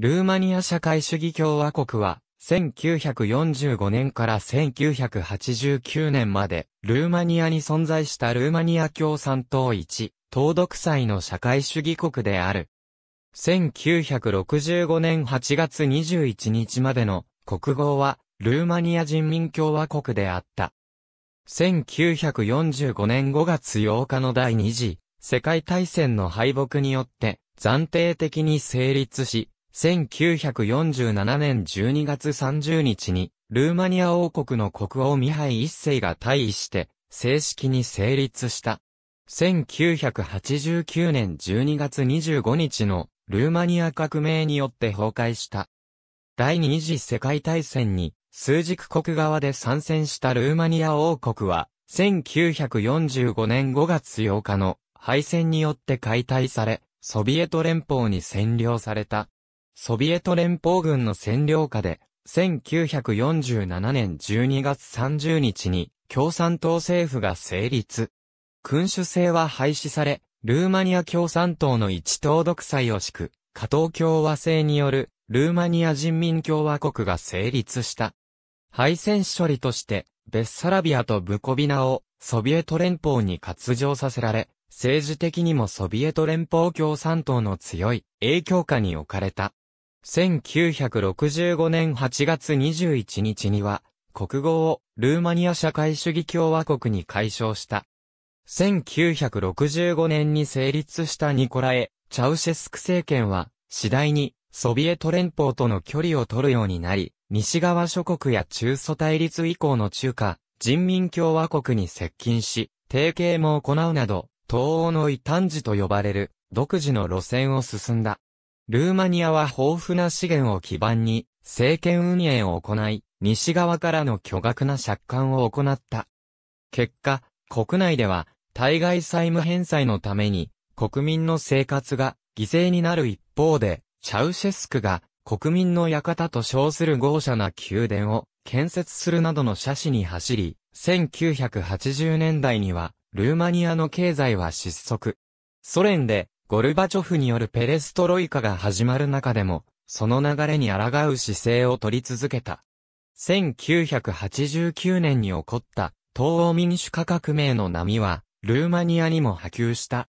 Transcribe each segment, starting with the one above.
ルーマニア社会主義共和国は、1945年から1989年まで、ルーマニアに存在したルーマニア共産党一、党独裁の社会主義国である。1965年8月21日までの国号は、ルーマニア人民共和国であった。1945年5月8日の第二次世界大戦の敗北によって暫定的に成立し、1947年12月30日に、ルーマニア王国の国王ミハイ一世が退位して、正式に成立した。1989年12月25日のルーマニア革命によって崩壊した。第二次世界大戦に数軸国側で参戦したルーマニア王国は1945年5月8日の敗戦によって解体され、ソビエト連邦に占領された。ソビエト連邦軍の占領下で、1947年12月30日に共産党政府が成立。君主制は廃止され、ルーマニア共産党の一党独裁を敷く、加藤共和制による、ルーマニア人民共和国が成立した。敗戦処理として、ベッサラビアとブコビナを、ソビエト連邦に割譲させられ、政治的にもソビエト連邦共産党の強い影響下に置かれた。1965年8月21日には、国語をルーマニア社会主義共和国に解消した。1965年に成立したニコラエ・チャウシェスク政権は、次第にソビエト連邦との距離を取るようになり、西側諸国や中ソ対立以降の中華、人民共和国に接近し、提携も行うなど、東欧の異端児と呼ばれる、独自の路線を進んだ。ルーマニアは豊富な資源を基盤に、政権運営を行い、西側からの巨額な借款を行った。結果、国内では、対外債務返済のために、国民の生活が犠牲になる一方で、チャウシェスクが国民の館と称する豪奢な宮殿を建設するなどの写真に走り、1980年代には、ルーマニアの経済は失速。ソ連でゴルバチョフによるペレストロイカが始まる中でも、その流れに抗う姿勢を取り続けた。1989年に起こった東欧民主化革命の波は、ルーマニアにも波及した。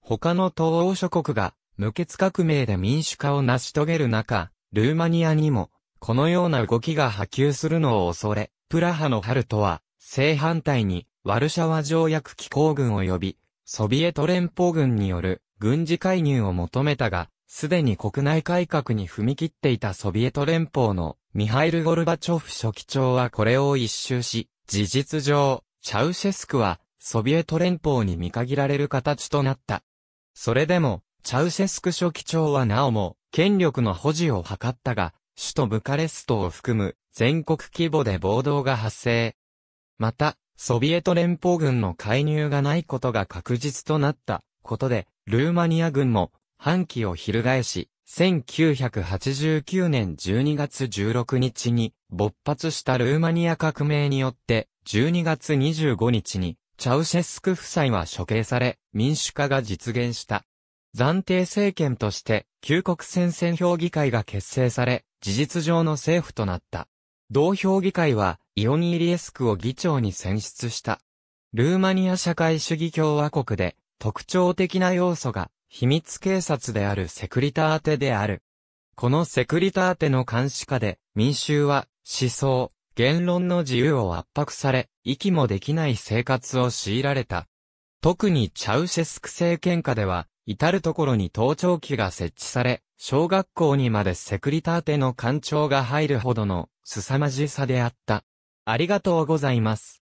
他の東欧諸国が無血革命で民主化を成し遂げる中、ルーマニアにも、このような動きが波及するのを恐れ、プラハの春とは、正反対に、ワルシャワ条約機構軍及び、ソビエト連邦軍による、軍事介入を求めたが、すでに国内改革に踏み切っていたソビエト連邦のミハイル・ゴルバチョフ書記長はこれを一周し、事実上、チャウシェスクはソビエト連邦に見限られる形となった。それでも、チャウシェスク書記長はなおも、権力の保持を図ったが、首都ブカレストを含む全国規模で暴動が発生。また、ソビエト連邦軍の介入がないことが確実となったことで、ルーマニア軍も、反旗を翻し、1989年12月16日に勃発したルーマニア革命によって、12月25日に、チャウシェスク夫妻は処刑され、民主化が実現した。暫定政権として、旧国戦線評議会が結成され、事実上の政府となった。同評議会は、イオニーリエスクを議長に選出した。ルーマニア社会主義共和国で、特徴的な要素が秘密警察であるセクリターテである。このセクリターテの監視下で民衆は思想、言論の自由を圧迫され、息もできない生活を強いられた。特にチャウシェスク政権下では、至るところに盗聴器が設置され、小学校にまでセクリターテの官庁が入るほどの凄まじさであった。ありがとうございます。